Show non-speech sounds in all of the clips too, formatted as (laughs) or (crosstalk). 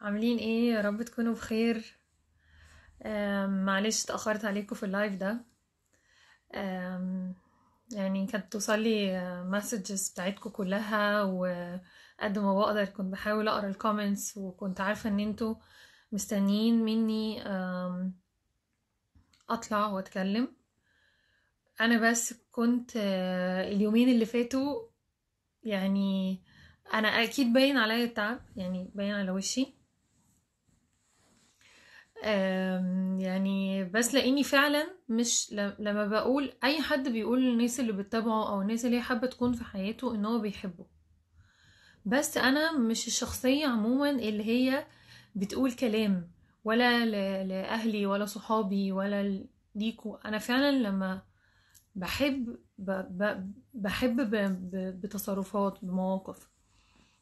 عاملين ايه يا رب تكونوا بخير معلش اتأخرت عليكم في اللايف ده يعني كانت توصلي مسجز بتاعتكم كلها وقد ما بقدر كنت بحاول اقرا الكومنتس وكنت عارفه ان انتوا مستنيين مني اطلع واتكلم انا بس كنت آه، اليومين اللي فاتوا يعني انا اكيد باين عليا التعب يعني باين على وشي يعني بس لاني فعلا مش لما بقول اي حد بيقول للناس اللي بتتابعه او الناس اللي هي حابه تكون في حياته ان هو بيحبه بس انا مش الشخصيه عموما اللي هي بتقول كلام ولا لاهلي ولا صحابي ولا ليكو انا فعلا لما بحب بحب بتصرفات بمواقف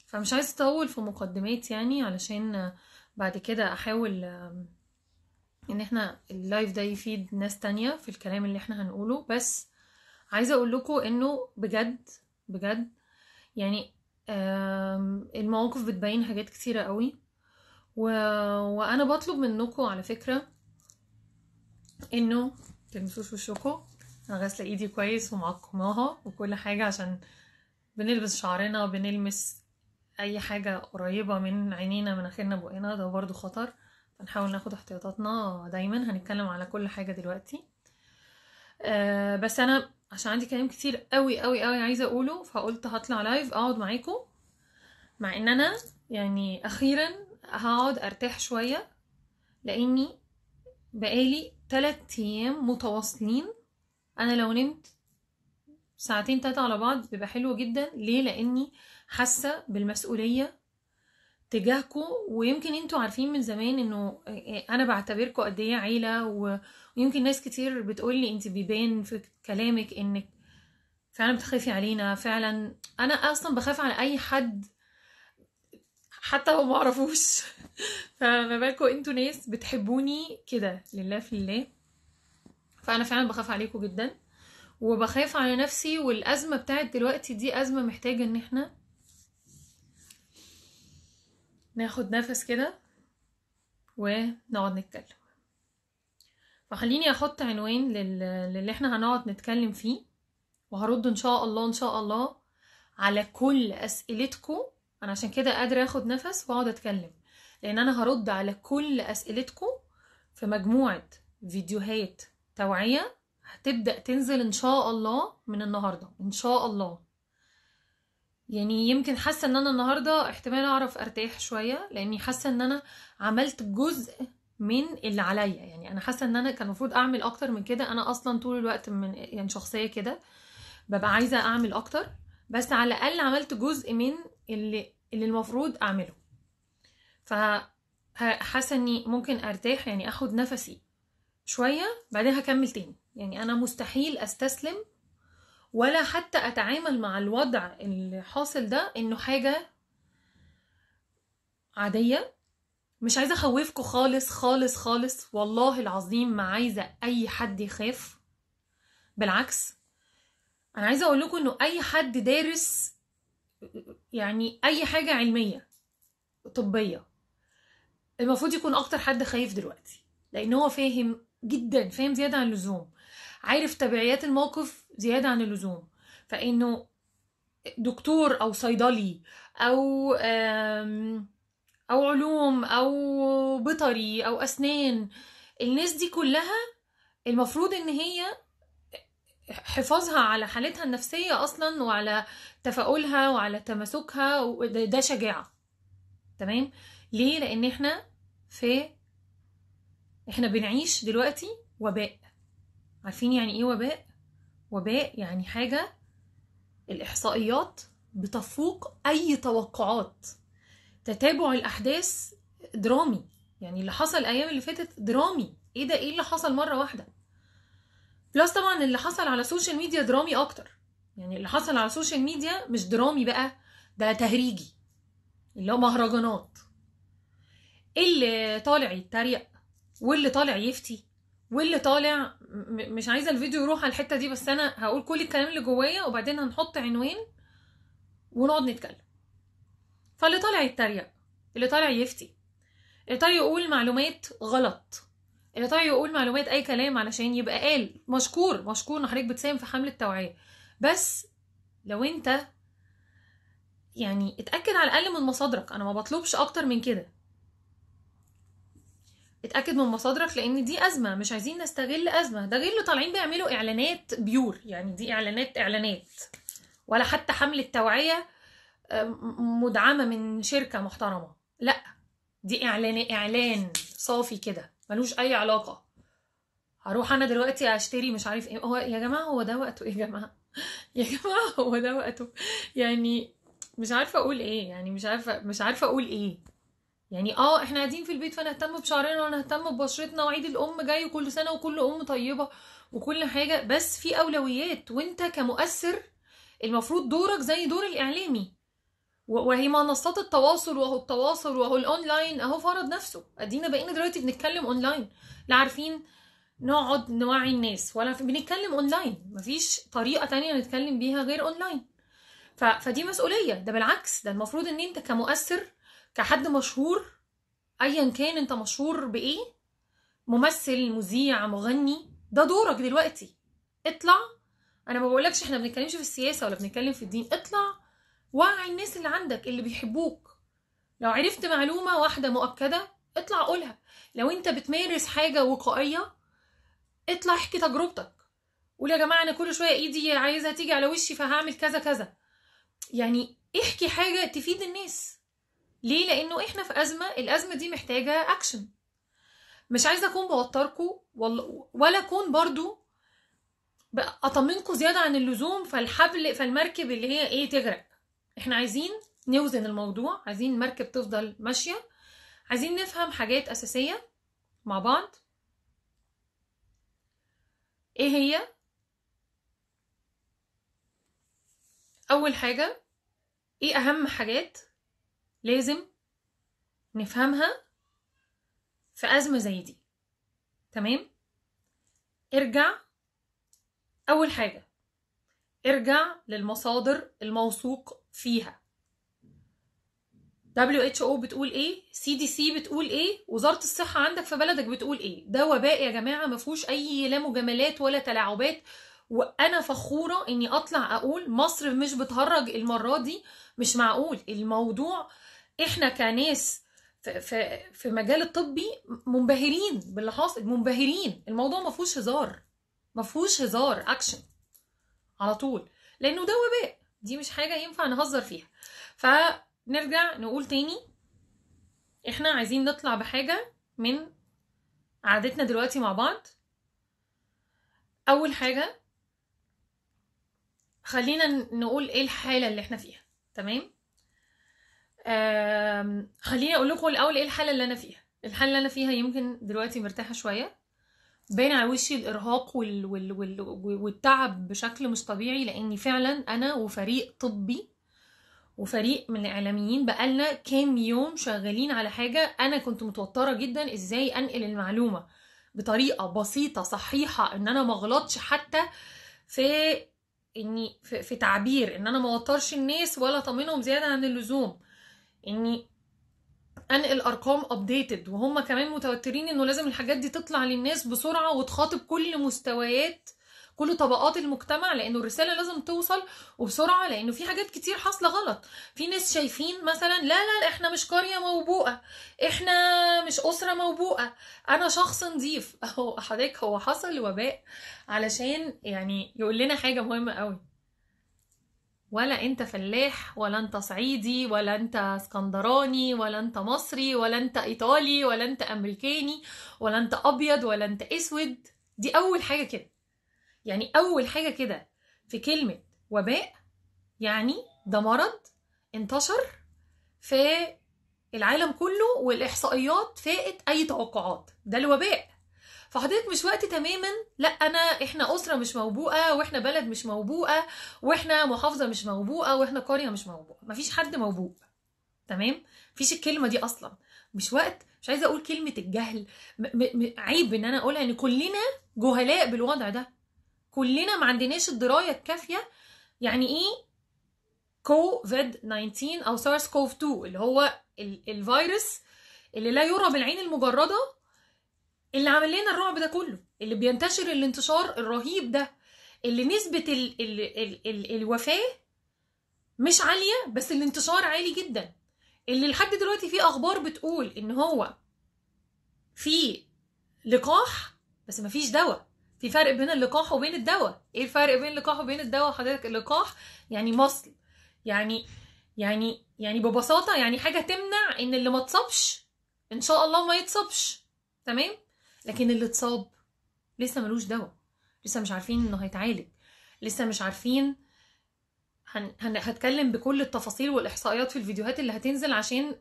فمش عايز اطول في مقدمات يعني علشان بعد كده احاول ان احنا اللايف ده يفيد ناس تانية في الكلام اللي احنا هنقوله بس عايزة اقول لكم انه بجد بجد يعني المواقف بتبين حاجات كتيرة قوي و... وانا بطلب منكم على فكرة انه تلمسوش وشكم انا غاسلة ايدي كويس ومعقماها وكل حاجة عشان بنلبس شعرنا بنلمس اي حاجة قريبة من عينينا من اخرنا بقنا ده برضو خطر هنحاول ناخد احتياطاتنا دايما هنتكلم على كل حاجة دلوقتي أه بس انا عشان عندي كلام كتير قوي قوي قوي عايزة اقوله فقلت هطلع لايف اقعد معاكم مع ان انا يعني اخيرا هقعد ارتاح شوية لاني بقالي تلات ايام متواصلين انا لو نمت ساعتين تلاتة على بعض بيبقى حلو جدا ليه لاني حاسة بالمسؤولية تجاهكم ويمكن انتوا عارفين من زمان انه إيه، إيه، انا بعتبركم قد ايه عيله ويمكن ناس كتير بتقول لي انت بيبان في كلامك انك فعلا بتخافي علينا فعلا انا اصلا بخاف على اي حد حتى لو ما اعرفوش (laughs) فما بالكوا انتوا ناس بتحبوني كده لله في الله فانا فعلا بخاف عليكم جدا وبخاف على نفسي والازمه بتاعت دلوقتي دي ازمه محتاجه ان احنا ناخد نفس كده ونقعد نتكلم فخليني احط عنوان لل... للي احنا هنقعد نتكلم فيه وهرد ان شاء الله ان شاء الله على كل اسئلتكم انا عشان كده قادره اخد نفس واقعد اتكلم لان انا هرد على كل اسئلتكم في مجموعه فيديوهات توعيه هتبدا تنزل ان شاء الله من النهارده ان شاء الله يعني يمكن حاسه ان انا النهارده احتمال اعرف ارتاح شويه لاني حاسه ان انا عملت جزء من اللي عليا يعني انا حاسه ان انا كان المفروض اعمل اكتر من كده انا اصلا طول الوقت من يعني شخصيه كده ببقى عايزه اعمل اكتر بس على الاقل عملت جزء من اللي اللي المفروض اعمله ف حاسه اني ممكن ارتاح يعني اخد نفسي شويه بعدين هكمل تاني يعني انا مستحيل استسلم ولا حتى اتعامل مع الوضع اللي حاصل ده انه حاجه عاديه مش عايزه اخوفكم خالص خالص خالص والله العظيم ما عايزه اي حد يخاف بالعكس انا عايزه اقول لكم انه اي حد دارس يعني اي حاجه علميه طبيه المفروض يكون اكتر حد خايف دلوقتي لان هو فاهم جدا فاهم زياده عن اللزوم عارف تبعيات الموقف زياده عن اللزوم فانه دكتور او صيدلي او او علوم او بيطري او اسنان الناس دي كلها المفروض ان هي حفاظها على حالتها النفسية أصلا وعلى تفاؤلها وعلى تماسكها ده شجاعة تمام ليه لأن احنا في احنا بنعيش دلوقتي وباء عارفين يعني ايه وباء وباء يعني حاجة الإحصائيات بتفوق أي توقعات تتابع الأحداث درامي يعني اللي حصل الأيام اللي فاتت درامي إيه ده إيه اللي حصل مرة واحدة بلس طبعا اللي حصل على السوشيال ميديا درامي أكتر يعني اللي حصل على السوشيال ميديا مش درامي بقى ده تهريجي اللي هو مهرجانات اللي طالع يتريق واللي طالع يفتي واللي طالع مش عايزه الفيديو يروح على الحته دي بس انا هقول كل الكلام اللي جوايا وبعدين هنحط عنوان ونقعد نتكلم فاللي طالع يتريق اللي طالع يفتي اللي طالع يقول معلومات غلط اللي طالع يقول معلومات اي كلام علشان يبقى قال مشكور مشكور ان حضرتك بتساهم في حمله التوعيه بس لو انت يعني اتاكد على الاقل من مصادرك انا ما بطلبش اكتر من كده اتاكد من مصادرك لان دي ازمه مش عايزين نستغل ازمه ده غير اللي طالعين بيعملوا اعلانات بيور يعني دي اعلانات اعلانات ولا حتى حمله توعيه آه، مدعمه من شركه محترمه لا دي اعلان اعلان صافي كده ملوش اي علاقه هروح انا دلوقتي اشتري مش عارف ايه هو يا جماعه هو ده وقته إيه يا جماعه (laughs) يا جماعه هو ده وقته يعني مش عارفه اقول ايه يعني مش عارفه مش عارفه اقول ايه يعني اه احنا قاعدين في البيت فنهتم بشعرنا ونهتم ببشرتنا وعيد الام جاي وكل سنه وكل ام طيبه وكل حاجه بس في اولويات وانت كمؤثر المفروض دورك زي دور الاعلامي وهي منصات التواصل وهو التواصل وهو الاونلاين اهو فرض نفسه ادينا بقينا دلوقتي بنتكلم اونلاين لا عارفين نقعد نوعي الناس ولا بنتكلم اونلاين مفيش طريقه تانية نتكلم بيها غير اونلاين فدي مسؤوليه ده بالعكس ده المفروض ان انت كمؤثر كحد مشهور ايا كان انت مشهور بايه ممثل مذيع مغني ده دورك دلوقتي اطلع انا ما بقولكش احنا بنتكلمش في السياسه ولا بنتكلم في الدين اطلع وعي الناس اللي عندك اللي بيحبوك لو عرفت معلومه واحده مؤكده اطلع قولها لو انت بتمارس حاجه وقائيه اطلع احكي تجربتك قول يا جماعه انا كل شويه ايدي عايزه تيجي على وشي فهعمل كذا كذا يعني احكي حاجه تفيد الناس ليه لانه احنا في ازمه الازمه دي محتاجه اكشن مش عايزه اكون بوتركم ولا اكون برضو اطمنكم زياده عن اللزوم فالحبل فالمركب اللي هي ايه تغرق احنا عايزين نوزن الموضوع عايزين المركب تفضل ماشيه عايزين نفهم حاجات اساسيه مع بعض ايه هي اول حاجه ايه اهم حاجات لازم نفهمها في أزمة زي دي تمام ارجع أول حاجة ارجع للمصادر الموثوق فيها WHO بتقول ايه CDC بتقول ايه وزارة الصحة عندك في بلدك بتقول ايه ده وباء يا جماعة مفهوش اي لا مجاملات ولا تلاعبات وانا فخورة اني اطلع اقول مصر مش بتهرج المرة دي مش معقول الموضوع آه احنا كناس في, في مجال الطبي منبهرين باللي حاصل منبهرين الموضوع ما فيهوش هزار ما فيهوش هزار اكشن على طول لانه ده وباء دي مش حاجه ينفع نهزر فيها فنرجع نقول تاني احنا عايزين نطلع بحاجه من عادتنا دلوقتي مع بعض اول حاجه خلينا نقول ايه الحاله اللي احنا فيها تمام خليني اقول لكم الاول ايه الحاله اللي انا فيها الحاله اللي انا فيها يمكن دلوقتي مرتاحه شويه باين على وشي الارهاق وال... وال... وال... والتعب بشكل مش طبيعي لاني فعلا انا وفريق طبي وفريق من الاعلاميين بقالنا كام يوم شغالين على حاجه انا كنت متوتره جدا ازاي انقل المعلومه بطريقه بسيطه صحيحه ان انا ما غلطش حتى في اني في, في تعبير ان انا ما الناس ولا اطمنهم زياده عن اللزوم اني انقل ارقام ابديتد وهم كمان متوترين انه لازم الحاجات دي تطلع للناس بسرعه وتخاطب كل مستويات كل طبقات المجتمع لانه الرساله لازم توصل وبسرعه لانه في حاجات كتير حاصله غلط في ناس شايفين مثلا لا لا احنا مش قريه موبوءه احنا مش اسره موبوءه انا شخص نظيف (laughs) اهو حضرتك هو حصل وباء علشان يعني يقول لنا حاجه مهمه قوي ولا انت فلاح ولا انت صعيدي ولا انت اسكندراني ولا انت مصري ولا انت ايطالي ولا انت امريكاني ولا انت ابيض ولا انت اسود دي اول حاجه كده يعني اول حاجه كده في كلمه وباء يعني ده مرض انتشر في العالم كله والاحصائيات فاقت اي توقعات ده الوباء فحضرتك مش وقت تماما لا انا احنا اسره مش موبوءه واحنا بلد مش موبوءه واحنا محافظه مش موبوءه واحنا قريه مش موبوءه مفيش حد موبوء تمام مفيش الكلمه دي اصلا مش وقت مش عايزه اقول كلمه الجهل م- م- عيب ان انا اقولها ان كلنا جهلاء بالوضع ده كلنا ما عندناش الدرايه الكافيه يعني ايه كوفيد 19 او سارس كوف 2 اللي هو الفيروس اللي لا يرى بالعين المجرده اللي عامل لنا الرعب ده كله اللي بينتشر الانتشار الرهيب ده اللي نسبة ال ال الـ الـ الوفاة مش عالية بس الانتشار عالي جدا اللي لحد دلوقتي في أخبار بتقول إن هو في لقاح بس مفيش دواء في فرق بين اللقاح وبين الدواء ايه الفرق بين اللقاح وبين الدواء حضرتك اللقاح يعني مصل يعني يعني يعني ببساطه يعني حاجه تمنع ان اللي ما تصابش ان شاء الله ما يتصابش تمام لكن اللي اتصاب لسه ملوش دواء لسه مش عارفين انه هيتعالج لسه مش عارفين هن... هن... هتكلم بكل التفاصيل والاحصائيات في الفيديوهات اللي هتنزل عشان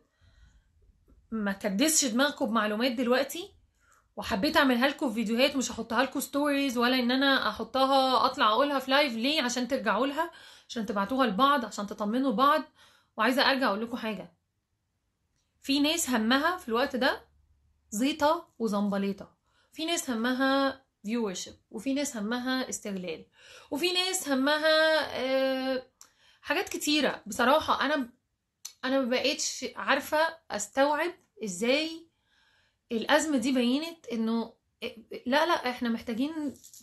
ما تكدسش دماغكم بمعلومات دلوقتي وحبيت اعملها لكم في فيديوهات مش هحطها لكم ستوريز ولا ان انا احطها اطلع اقولها في لايف ليه عشان ترجعوا لها عشان تبعتوها لبعض عشان تطمنوا بعض وعايزه ارجع اقول لكم حاجه في ناس همها في الوقت ده زيطة وزنبليطة في ناس همها viewership وفي ناس همها استغلال وفي ناس همها آه، حاجات كتيرة بصراحة أنا أنا ما عارفة أستوعب إزاي الأزمة دي بينت إنه آه، لا لا إحنا محتاجين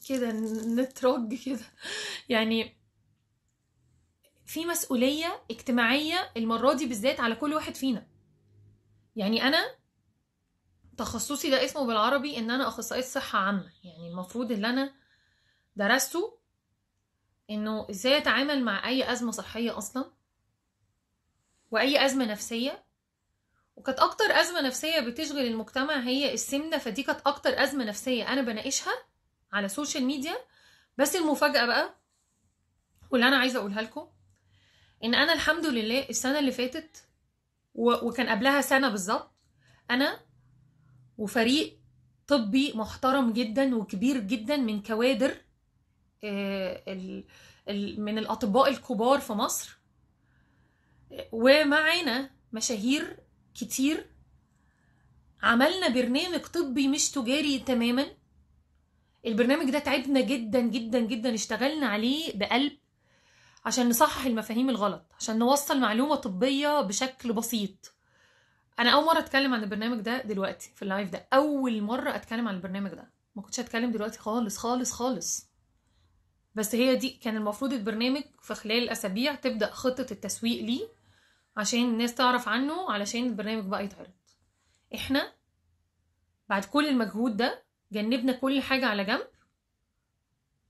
كده نترج كده (laughs) يعني في مسؤولية اجتماعية المرة دي بالذات على كل واحد فينا يعني أنا تخصصي ده اسمه بالعربي ان انا اخصائيه صحه عامه يعني المفروض اللي انا درسته انه ازاي اتعامل مع اي ازمه صحيه اصلا واي ازمه نفسيه وكانت اكتر ازمه نفسيه بتشغل المجتمع هي السمنه فدي كانت اكتر ازمه نفسيه انا بناقشها على السوشيال ميديا بس المفاجاه بقى واللي انا عايزه اقولها لكم ان انا الحمد لله السنه اللي فاتت و... وكان قبلها سنه بالظبط انا وفريق طبي محترم جدا وكبير جدا من كوادر آه، من الاطباء الكبار في مصر ومعانا مشاهير كتير عملنا برنامج طبي مش تجاري تماما البرنامج ده تعبنا جدا جدا جدا اشتغلنا عليه بقلب عشان نصحح المفاهيم الغلط عشان نوصل معلومه طبيه بشكل بسيط انا اول مره اتكلم عن البرنامج ده دلوقتي في اللايف ده اول مره اتكلم عن البرنامج ده ما كنتش هتكلم دلوقتي خالص خالص خالص بس هي دي كان المفروض البرنامج في خلال اسابيع تبدا خطه التسويق ليه عشان الناس تعرف عنه علشان البرنامج بقى يتعرض احنا بعد كل المجهود ده جنبنا كل حاجه على جنب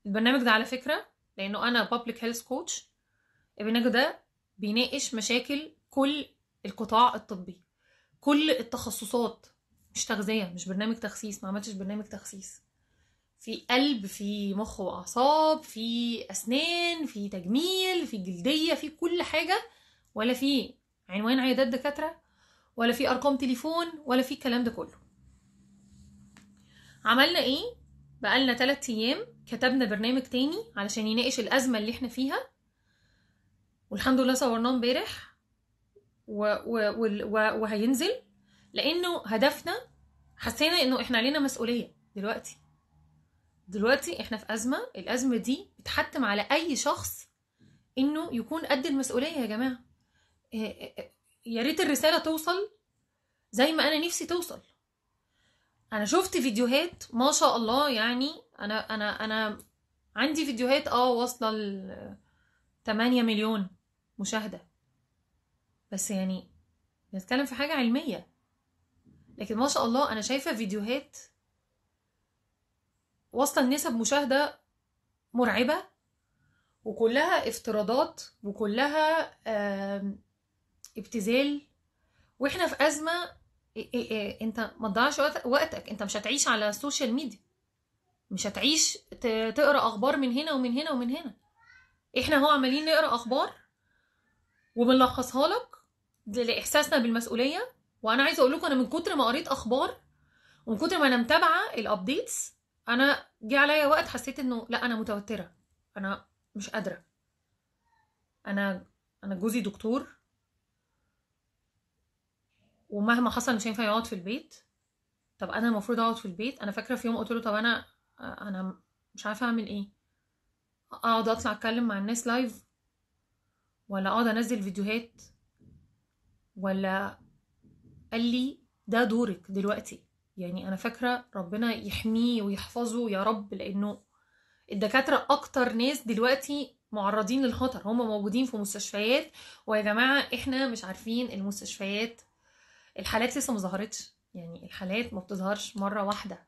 البرنامج ده على فكره لانه انا بابليك هيلث كوتش البرنامج ده بيناقش مشاكل كل القطاع الطبي كل التخصصات مش تغذيه مش برنامج تخسيس ما عملتش برنامج تخسيس في قلب في مخ واعصاب في اسنان في تجميل في جلديه في كل حاجه ولا في عنوان عيادات دكاتره ولا في ارقام تليفون ولا في الكلام ده كله عملنا ايه بقالنا ثلاثة ايام كتبنا برنامج تاني علشان يناقش الازمه اللي احنا فيها والحمد لله صورناه امبارح و و و وهينزل لانه هدفنا حسينا انه احنا علينا مسؤوليه دلوقتي دلوقتي احنا في ازمه الازمه دي بتحتم على اي شخص انه يكون قد المسؤوليه يا جماعه آه، آه، آه، يا ريت الرساله توصل زي ما انا نفسي توصل انا شفت فيديوهات ما شاء الله يعني انا انا انا عندي فيديوهات اه واصله ل 8 مليون مشاهده بس يعني بنتكلم في حاجة علمية لكن ما شاء الله أنا شايفة فيديوهات واصلة لنسب مشاهدة مرعبة وكلها افتراضات وكلها ابتذال واحنا في أزمة انت ما تضيعش وقتك انت مش هتعيش على السوشيال ميديا مش هتعيش تقرا اخبار من هنا ومن هنا ومن هنا احنا هو عمالين نقرا اخبار وبنلخصها لك لاحساسنا بالمسؤوليه وانا عايزه اقول لكم انا من كتر ما قريت اخبار ومن كتر ما انا متابعه الابديتس انا جه عليا وقت حسيت انه لا انا متوتره انا مش قادره انا انا جوزي دكتور ومهما حصل مش هينفع يقعد في البيت طب انا المفروض اقعد في البيت انا فاكره في يوم قلت له طب انا انا مش عارفه اعمل ايه اقعد اطلع اتكلم مع الناس لايف ولا اقعد انزل فيديوهات ولا قال لي ده دورك دلوقتي يعني انا فاكره ربنا يحميه ويحفظه يا رب لانه الدكاتره اكتر ناس دلوقتي معرضين للخطر هم موجودين في مستشفيات ويا جماعه احنا مش عارفين المستشفيات الحالات لسه ما ظهرتش يعني الحالات ما بتظهرش مره واحده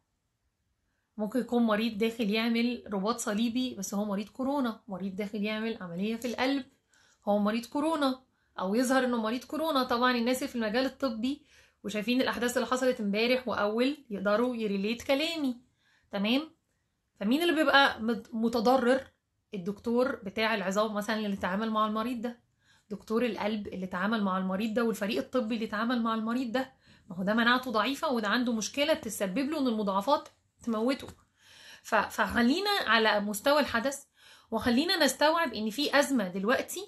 ممكن يكون مريض داخل يعمل رباط صليبي بس هو مريض كورونا مريض داخل يعمل عمليه في القلب هو مريض كورونا او يظهر انه مريض كورونا طبعا الناس اللي في المجال الطبي وشايفين الاحداث اللي حصلت امبارح واول يقدروا يريليت كلامي تمام فمين اللي بيبقى متضرر الدكتور بتاع العظام مثلا اللي اتعامل مع المريض ده دكتور القلب اللي اتعامل مع المريض ده والفريق الطبي اللي اتعامل مع المريض ده ما هو ده مناعته ضعيفه وده عنده مشكله تسبب له ان المضاعفات تموته فخلينا على مستوى الحدث وخلينا نستوعب ان في ازمه دلوقتي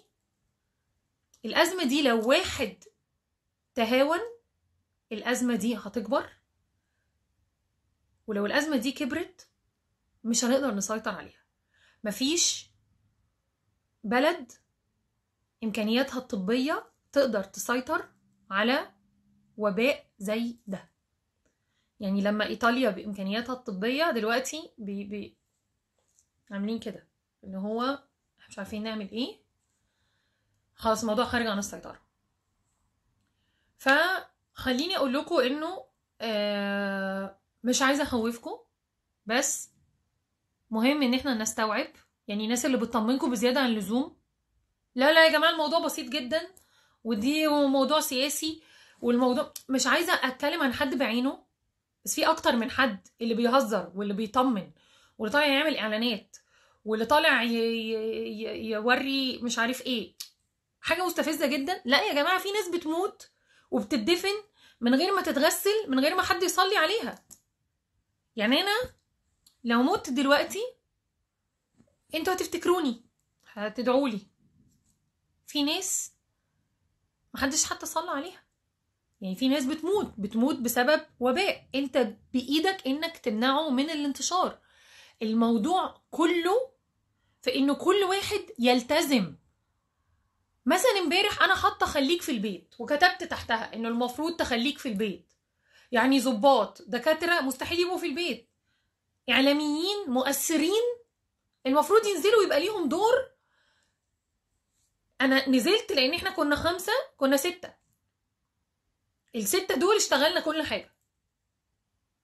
الأزمة دي لو واحد تهاون الأزمة دي هتكبر ولو الأزمة دي كبرت مش هنقدر نسيطر عليها مفيش بلد إمكانياتها الطبية تقدر تسيطر على وباء زي ده يعني لما إيطاليا بإمكانياتها الطبية دلوقتي بي بي عاملين كده إن هو مش عارفين نعمل إيه خلاص الموضوع خارج عن السيطرة فخليني اقول لكم انه آه، مش عايزه اخوفكم بس مهم ان احنا نستوعب يعني الناس اللي بتطمنكم بزياده عن اللزوم لا لا يا جماعه الموضوع بسيط جدا ودي موضوع سياسي والموضوع مش عايزه اتكلم عن حد بعينه بس في اكتر من حد اللي بيهزر واللي بيطمن واللي طالع يعمل اعلانات واللي طالع يوري مش عارف ايه حاجه مستفزه جدا لا يا جماعه في ناس بتموت وبتدفن من غير ما تتغسل من غير ما حد يصلي عليها يعني انا لو مت دلوقتي انتوا هتفتكروني هتدعوا لي في ناس محدش حتى صلى عليها يعني في ناس بتموت بتموت بسبب وباء انت بايدك انك تمنعه من الانتشار الموضوع كله في انه كل واحد يلتزم مثلا امبارح انا حاطه خليك في البيت وكتبت تحتها انه المفروض تخليك في البيت يعني ظباط دكاتره مستحيل يبقوا في البيت اعلاميين مؤثرين المفروض ينزلوا يبقى ليهم دور انا نزلت لان احنا كنا خمسه كنا سته السته دول اشتغلنا كل حاجه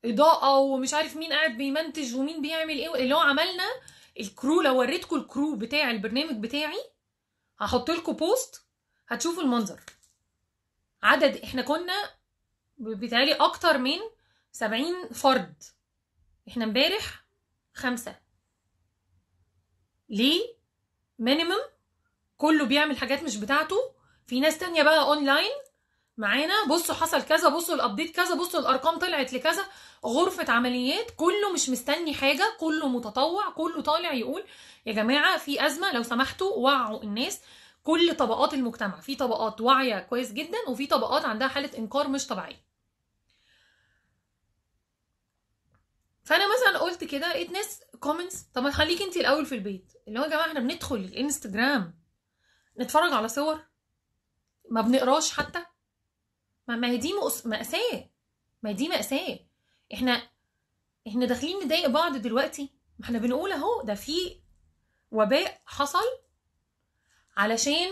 اضاءه ومش عارف مين قاعد بيمنتج ومين بيعمل ايه اللي هو عملنا الكرو لو وريتكم الكرو بتاع البرنامج بتاعي هحط لكم بوست هتشوفوا المنظر عدد احنا كنا بيتهيألي اكتر من سبعين فرد احنا امبارح خمسة ليه مينيمم كله بيعمل حاجات مش بتاعته في ناس تانية بقى اونلاين معانا بصوا حصل كذا بصوا الابديت كذا بصوا الارقام طلعت لكذا غرفه عمليات كله مش مستني حاجه كله متطوع كله طالع يقول يا جماعه في ازمه لو سمحتوا وعوا الناس كل طبقات المجتمع في طبقات واعيه كويس جدا وفي طبقات عندها حاله انكار مش طبيعيه فانا مثلا قلت كده لقيت ناس كومنتس طب ما خليكي انت الاول في البيت اللي هو يا جماعه احنا بندخل الانستجرام نتفرج على صور ما بنقراش حتى ما هي دي مأساة ما هي دي مأساة احنا احنا داخلين نضايق بعض دلوقتي ما احنا بنقول اهو ده في وباء حصل علشان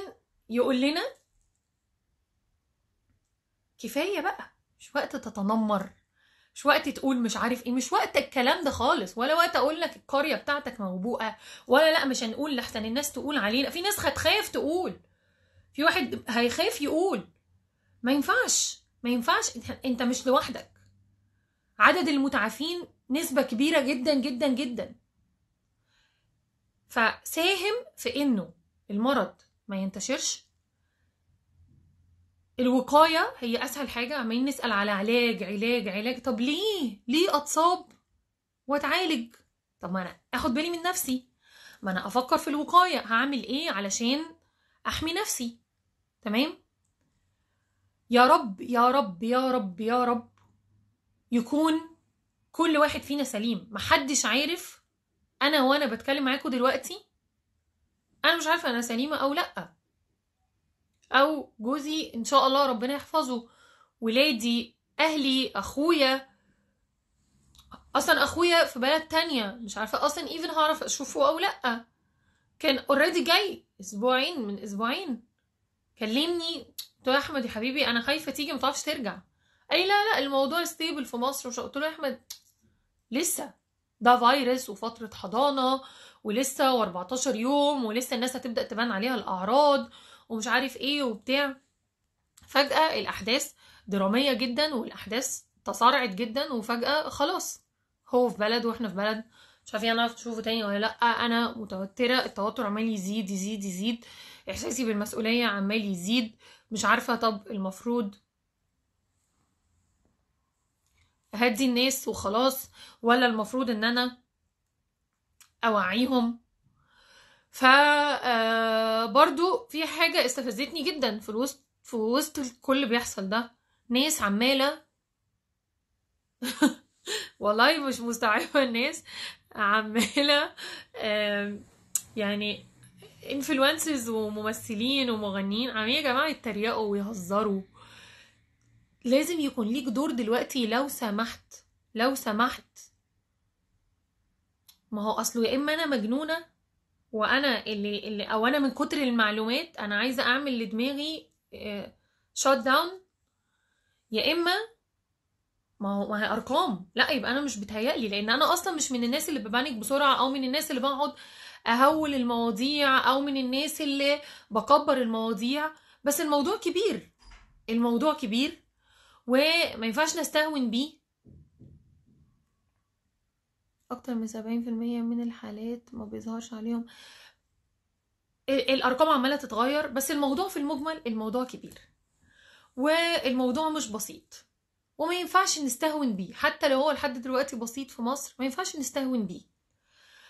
يقول لنا كفاية بقى مش وقت تتنمر مش وقت تقول مش عارف ايه مش وقت الكلام ده خالص ولا وقت اقول لك القريه بتاعتك موبوءه ولا لا مش هنقول لحسن الناس تقول علينا في ناس هتخاف تقول في واحد هيخاف يقول ما ينفعش ما ينفعش انت مش لوحدك عدد المتعافين نسبة كبيرة جدا جدا جدا فساهم في انه المرض ما ينتشرش الوقاية هي أسهل حاجة عمالين نسأل على علاج علاج علاج طب ليه؟ ليه أتصاب وأتعالج؟ طب ما أنا أخد بالي من نفسي ما أنا أفكر في الوقاية هعمل إيه علشان أحمي نفسي تمام؟ يا رب يا رب يا رب يا رب يكون كل واحد فينا سليم محدش عارف انا وانا بتكلم معاكم دلوقتي انا مش عارفه انا سليمه او لا او جوزي ان شاء الله ربنا يحفظه ولادي اهلي اخويا اصلا اخويا في بلد تانية مش عارفه اصلا ايفن هعرف اشوفه او لا كان اوريدي جاي اسبوعين من اسبوعين كلمني قلت له يا احمد يا حبيبي انا خايفه تيجي ما تعرفش ترجع قال لي لا لا الموضوع ستيبل في مصر مش قلت له يا احمد لسه ده فيروس وفتره حضانه ولسه و14 يوم ولسه الناس هتبدا تبان عليها الاعراض ومش عارف ايه وبتاع فجاه الاحداث دراميه جدا والاحداث تصارعت جدا وفجاه خلاص هو في بلد واحنا في بلد مش عارفه انا يعني تشوفه تاني ولا لا انا متوتره التوتر عمال يزيد يزيد يزيد احساسي بالمسؤوليه عمال يزيد مش عارفة طب المفروض هدي الناس وخلاص ولا المفروض ان انا اوعيهم ف آه، برضو في حاجة استفزتني جدا في الوسط في وسط كل بيحصل ده ناس عمالة (laughs) والله مش مستوعبة الناس عمالة يعني انفلونسرز وممثلين ومغنيين عم يا جماعه يتريقوا ويهزروا لازم يكون ليك دور دلوقتي لو سمحت لو سمحت ما هو اصله يا اما انا مجنونه وانا اللي, اللي او انا من كتر المعلومات انا عايزه اعمل لدماغي شوت داون يا اما ما هو ما هي ارقام لا يبقى انا مش بتهيألي لان انا اصلا مش من الناس اللي ببانك بسرعه او من الناس اللي بقعد اهول المواضيع او من الناس اللي بكبر المواضيع بس الموضوع كبير الموضوع كبير وما ينفعش نستهون بيه اكتر من 70% من الحالات ما بيظهرش عليهم الارقام عماله تتغير بس الموضوع في المجمل الموضوع كبير والموضوع مش بسيط وما ينفعش نستهون بيه حتى لو هو لحد دلوقتي بسيط في مصر ما ينفعش نستهون بيه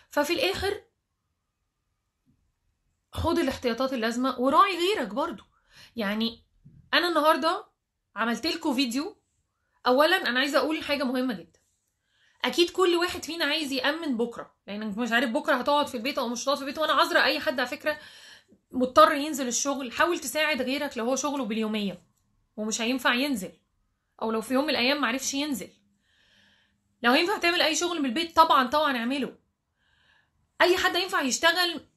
ففي الاخر خد الاحتياطات اللازمه وراعي غيرك برضو يعني انا النهارده عملت لكم فيديو اولا انا عايزه اقول حاجه مهمه جدا اكيد كل واحد فينا عايز يامن بكره لان يعني مش عارف بكره هتقعد في البيت او مش هتقعد في البيت وانا عذره اي حد على فكره مضطر ينزل الشغل حاول تساعد غيرك لو هو شغله باليوميه ومش هينفع ينزل او لو في يوم من الايام معرفش ينزل لو ينفع تعمل اي شغل من البيت طبعا طبعا اعمله اي حد ينفع يشتغل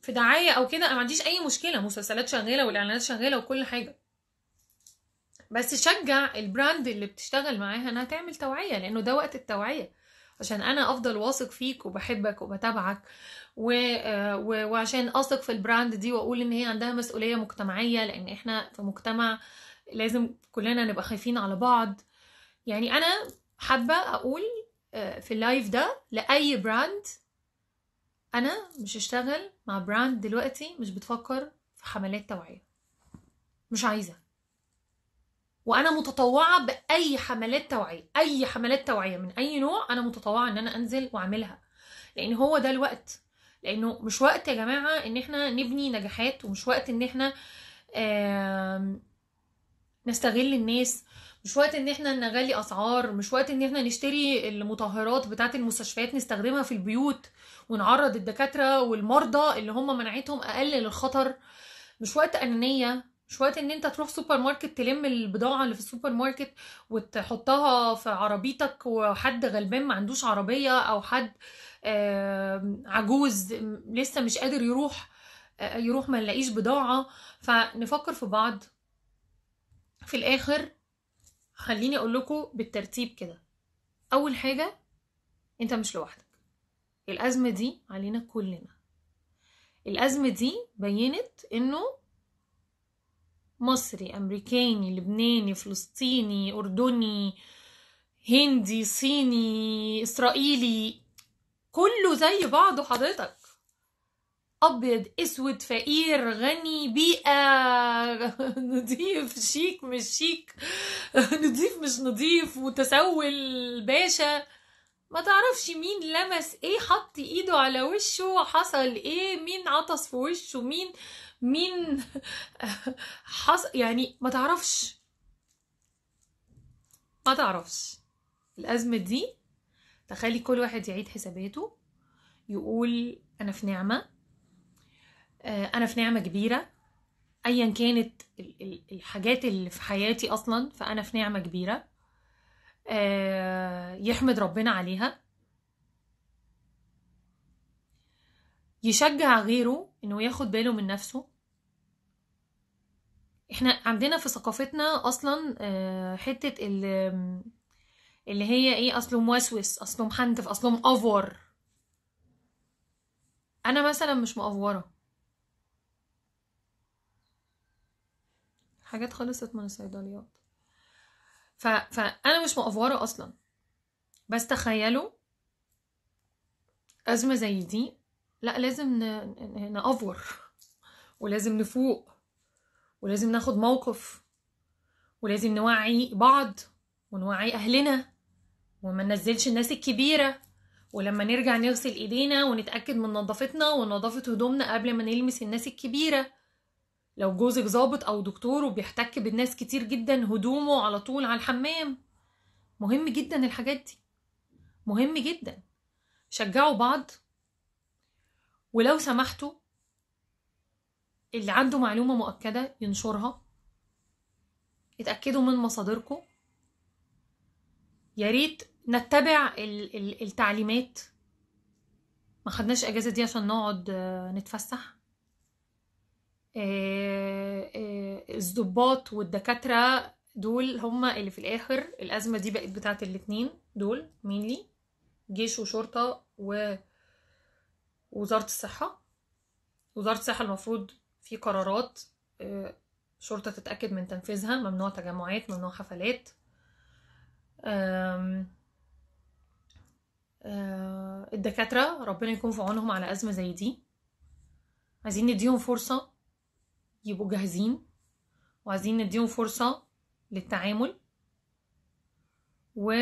في دعايه او كده انا ما عنديش اي مشكله مسلسلات شغاله والاعلانات شغاله وكل حاجه بس شجع البراند اللي بتشتغل معاها انها تعمل توعيه لانه ده وقت التوعيه عشان انا افضل واثق فيك وبحبك وبتابعك و... آه، و... وعشان اثق في البراند دي واقول ان هي عندها مسؤوليه مجتمعيه لان احنا في مجتمع لازم كلنا نبقى خايفين على بعض يعني انا حابه اقول آه، في اللايف ده لاي براند انا مش هشتغل مع براند دلوقتي مش بتفكر في حملات توعيه مش عايزه وانا متطوعه باي حملات توعيه اي حملات توعيه من اي نوع انا متطوعه ان انا انزل واعملها لان هو ده الوقت لانه مش وقت يا جماعه ان احنا نبني نجاحات ومش وقت ان احنا نستغل الناس مش وقت ان احنا نغلي اسعار مش وقت ان احنا نشتري المطهرات بتاعه المستشفيات نستخدمها في البيوت ونعرض الدكاتره والمرضى اللي هم منعتهم اقل للخطر مش وقت انانيه مش وقت ان انت تروح سوبر ماركت تلم البضاعه اللي في السوبر ماركت وتحطها في عربيتك وحد غلبان ما عندوش عربيه او حد عجوز لسه مش قادر يروح آه، يروح ما نلاقيش بضاعه فنفكر في بعض في الاخر خليني اقول لكم بالترتيب كده اول حاجه انت مش لوحدك الازمه دي علينا كلنا الازمه دي بينت انه مصري امريكاني لبناني فلسطيني اردني هندي صيني اسرائيلي كله زي بعضه حضرتك ابيض اسود فقير غني بيئه (laughs) نضيف شيك مش شيك (laughs) نضيف مش نضيف متسول باشا ما تعرفش مين لمس ايه حط ايده على وشه حصل ايه مين عطس في وشه مين مين (laughs) حص يعني ما تعرفش ما تعرفش الازمه دي تخلي كل واحد يعيد حساباته يقول انا في نعمه آه، انا في نعمه كبيره ايا كانت الحاجات اللي في حياتي اصلا فانا في نعمه كبيره آه، يحمد ربنا عليها يشجع غيره انه ياخد باله من نفسه احنا عندنا في ثقافتنا اصلا آه، حته اللي هي ايه اصله موسوس اصله محنتف اصله مقفور انا مثلا مش مقفوره حاجات خلصت من الصيدليات ف... فانا مش مقفوره اصلا بس تخيلوا ازمه زي دي لا لازم ن... نأفور ولازم نفوق ولازم ناخد موقف ولازم نوعي بعض ونوعي اهلنا وما ننزلش الناس الكبيره ولما نرجع نغسل ايدينا ونتاكد من نظافتنا ونظافه هدومنا قبل ما نلمس الناس الكبيره لو جوزك ظابط او دكتور وبيحتك بالناس كتير جدا هدومه على طول على الحمام مهم جدا الحاجات دي مهم جدا شجعوا بعض ولو سمحتوا اللي عنده معلومه مؤكده ينشرها اتاكدوا من مصادركم يا ريت نتبع التعليمات ما خدناش اجازه دي عشان نقعد آه، نتفسح آه، آه، الضباط والدكاترة دول هما اللي في الآخر الأزمة دي بقت بتاعة الاتنين دول مينلي جيش وشرطة ووزارة الصحة وزارة الصحة المفروض في قرارات آه، شرطة تتأكد من تنفيذها ممنوع تجمعات ممنوع حفلات الدكاترة ربنا يكون في عونهم على أزمة زي دي عايزين نديهم فرصة يبقوا جاهزين وعايزين نديهم فرصة للتعامل و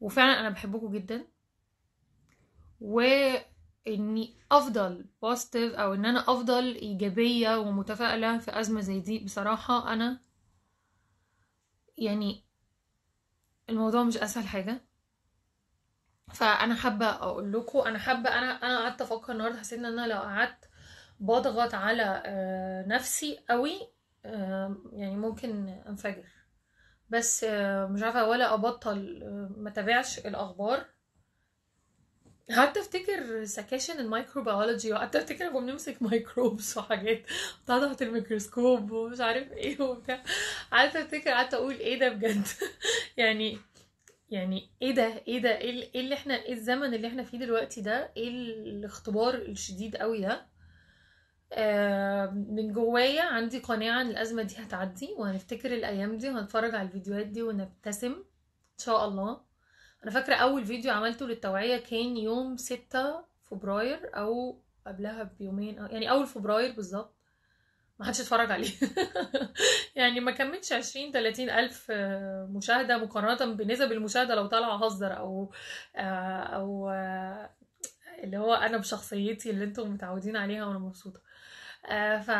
وفعلا انا بحبكم جدا واني افضل بوزيتيف او ان انا افضل ايجابيه ومتفائله في ازمه زي دي بصراحه انا يعني الموضوع مش اسهل حاجه فانا حابه اقول لكم انا حابه انا انا قعدت افكر النهارده حسيت ان انا لو قعدت بضغط على آه، نفسي قوي آه، يعني ممكن انفجر بس آه، مش عارفه ولا ابطل ما تابعش الاخبار قعدت افتكر سكاشن الميكروبيولوجي وقعدت افتكر كنا بنمسك مايكروبس وحاجات تحت الميكروسكوب ومش عارف ايه وبتاع قعدت افتكر قعدت اقول ايه ده بجد (laughs) يعني يعني ايه ده ايه ده إيه, ايه اللي احنا ايه الزمن اللي احنا فيه دلوقتي ده ايه الاختبار الشديد قوي ده آه، من جوايا عندي قناعة ان الازمة دي هتعدي وهنفتكر الايام دي وهنتفرج على الفيديوهات دي ونبتسم ان شاء الله انا فاكرة اول فيديو عملته للتوعية كان يوم ستة فبراير او قبلها بيومين أو يعني اول فبراير بالظبط محدش اتفرج عليه (laughs) يعني ما كملتش عشرين تلاتين الف آه، مشاهده مقارنه بنسب المشاهده لو طالعه اهزر او آه، او اللي هو انا بشخصيتي اللي انتم متعودين عليها وانا مبسوطه آه، ف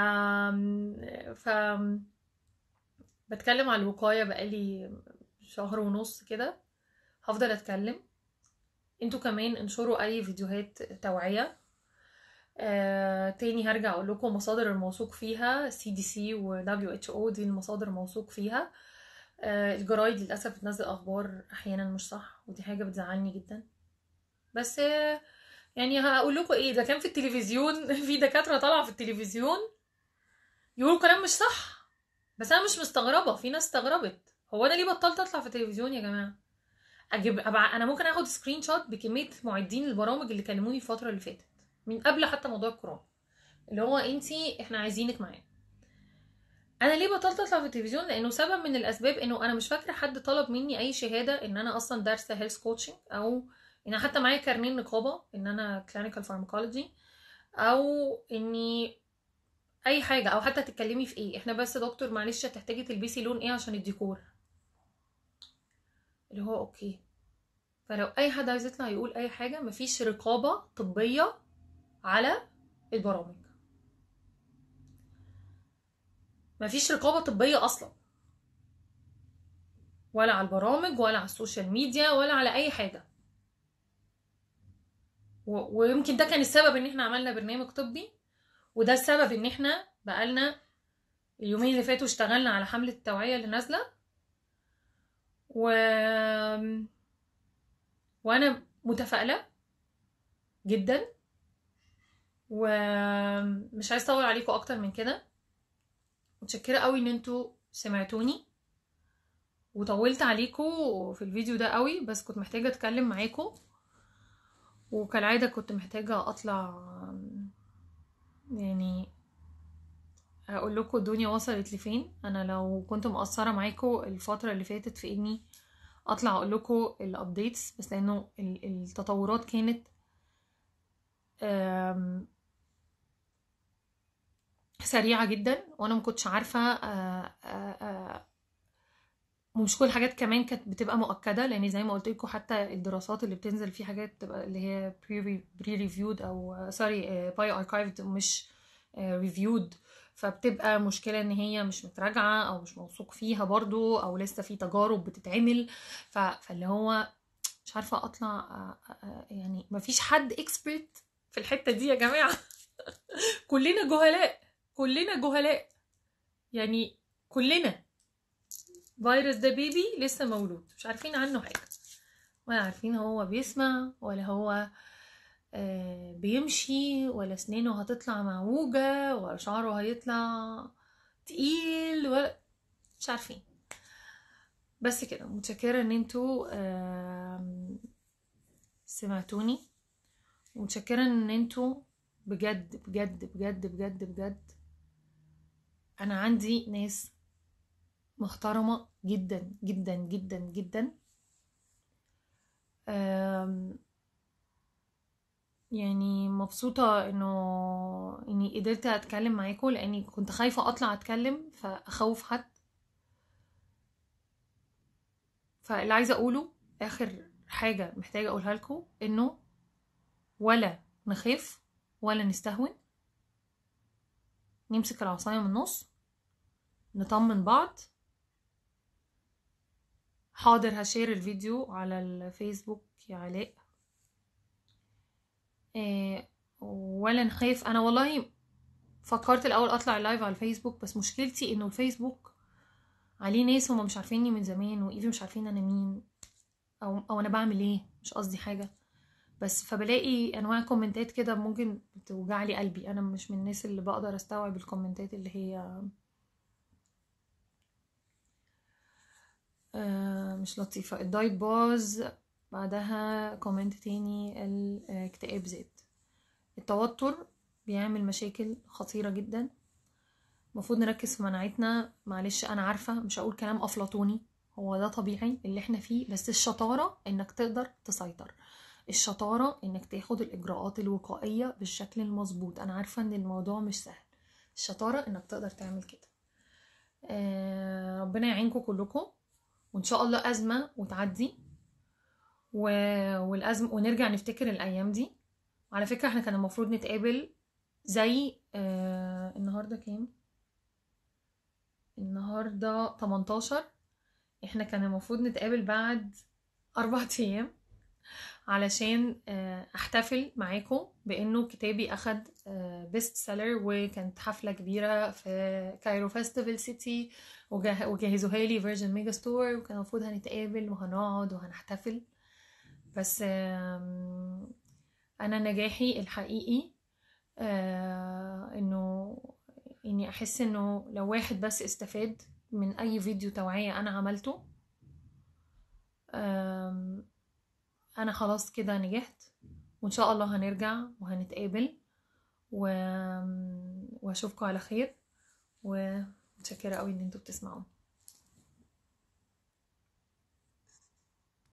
ف بتكلم على الوقاية بقالي شهر ونص كده هفضل اتكلم انتوا كمان انشروا اي فيديوهات توعية آه، تاني هرجع اقول لكم مصادر الموثوق فيها سي دي سي و WHO دي المصادر الموثوق فيها آه، الجرايد للاسف بتنزل اخبار احيانا مش صح ودي حاجه بتزعلني جدا بس آه يعني هقول لكم ايه ده كان في التلفزيون (laughs) في دكاتره طالعه في التلفزيون يقولوا كلام مش صح بس انا مش مستغربه في ناس استغربت هو انا ليه بطلت اطلع في التلفزيون يا جماعه اجيب أبع... انا ممكن اخد سكرين شوت بكميه معدين البرامج اللي كلموني الفتره اللي فاتت من قبل حتى موضوع الكورونا اللي هو انت احنا عايزينك معانا انا ليه بطلت اطلع في التلفزيون لانه سبب من الاسباب انه انا مش فاكره حد طلب مني اي شهاده ان انا اصلا دارسه هيلث كوتشنج او يعني حتى معايا كارنيه نقابه ان انا كلينيكال فارماكولوجي او اني اي حاجه او حتى تتكلمي في ايه احنا بس دكتور معلش هتحتاجي تلبسي لون ايه عشان الديكور اللي هو اوكي فلو اي حد عايز يطلع يقول اي حاجه مفيش رقابه طبيه على البرامج مفيش رقابه طبيه اصلا ولا على البرامج ولا على السوشيال ميديا ولا على اي حاجه و... ويمكن ده كان السبب ان احنا عملنا برنامج طبي وده السبب ان احنا بقالنا اليومين اللي فاتوا اشتغلنا على حملة التوعية اللي نازلة و... وانا متفائلة جدا ومش عايز اطول عليكم اكتر من كده متشكرة قوي ان انتوا سمعتوني وطولت عليكم في الفيديو ده قوي بس كنت محتاجة اتكلم معاكم وكالعادة كنت محتاجة أطلع يعني هقول لكم الدنيا وصلت لفين انا لو كنت مقصره معاكم الفتره اللي فاتت في اني اطلع اقول لكم الابديتس بس لانه التطورات كانت سريعه جدا وانا ما كنتش عارفه ومش كل الحاجات كمان كانت بتبقى مؤكده لان زي ما قلت لكم حتى الدراسات اللي بتنزل في حاجات بتبقى اللي هي بري ريفيود او سوري باي اركايفد مش ريفيود آه، فبتبقى مشكله ان هي مش متراجعه او مش موثوق فيها برضو او لسه في تجارب بتتعمل فاللي هو مش عارفه اطلع آه، آه، يعني مفيش حد اكسبرت في الحته دي يا جماعه (laughs) كلنا جهلاء كلنا جهلاء يعني كلنا فيروس ده بيبي لسه مولود مش عارفين عنه حاجة ولا عارفين هو بيسمع ولا هو آه، بيمشي ولا سنينه هتطلع معوجة ولا شعره هيطلع تقيل ولا مش عارفين بس كده متشكرة ان انتوا سمعتوني ومتشكرة ان انتوا بجد بجد بجد بجد بجد انا عندي ناس محترمة جدا جدا جدا جدا يعني مبسوطة انه اني قدرت اتكلم معاكم لاني كنت خايفة اطلع اتكلم فاخوف حد فاللي عايزة اقوله اخر حاجة محتاجة اقولها لكم انه ولا نخاف ولا نستهون نمسك العصاية من النص نطمن بعض حاضر هشير الفيديو على الفيسبوك يا علاء آه، ولا نخاف انا والله فكرت الاول اطلع اللايف على الفيسبوك بس مشكلتي انه الفيسبوك عليه ناس هما مش عارفيني من زمان وايفي مش عارفين انا مين او او انا بعمل ايه مش قصدي حاجه بس فبلاقي انواع كومنتات كده ممكن توجع لي قلبي انا مش من الناس اللي بقدر استوعب الكومنتات اللي هي آه، مش لطيفة الدايت باظ بعدها كومنت تاني الاكتئاب زاد التوتر بيعمل مشاكل خطيرة جدا المفروض نركز في مناعتنا معلش انا عارفة مش هقول كلام افلاطوني هو ده طبيعي اللي احنا فيه بس الشطارة انك تقدر تسيطر الشطارة انك تاخد الاجراءات الوقائية بالشكل المظبوط انا عارفة ان الموضوع مش سهل الشطارة انك تقدر تعمل كده آه، ربنا يعينكم كلكم وان شاء الله ازمه وتعدي و... والازمه ونرجع نفتكر الايام دي على فكره احنا كان المفروض نتقابل زي آه النهارده كام النهارده 18 احنا كان المفروض نتقابل بعد اربع (laughs) ايام علشان آه، احتفل معاكم بانه كتابي اخد بيست آه، سيلر وكانت حفله كبيره في كايرو فيستيفال سيتي وجهزوها لي فيرجن ميجا ستور وكان المفروض هنتقابل وهنقعد وهنحتفل بس انا نجاحي الحقيقي آه، انه اني احس انه لو واحد بس استفاد من اي فيديو توعية انا عملته انا خلاص كده نجحت وان شاء الله هنرجع وهنتقابل و... واشوفكم على خير و متشكره قوي ان انتوا بتسمعوني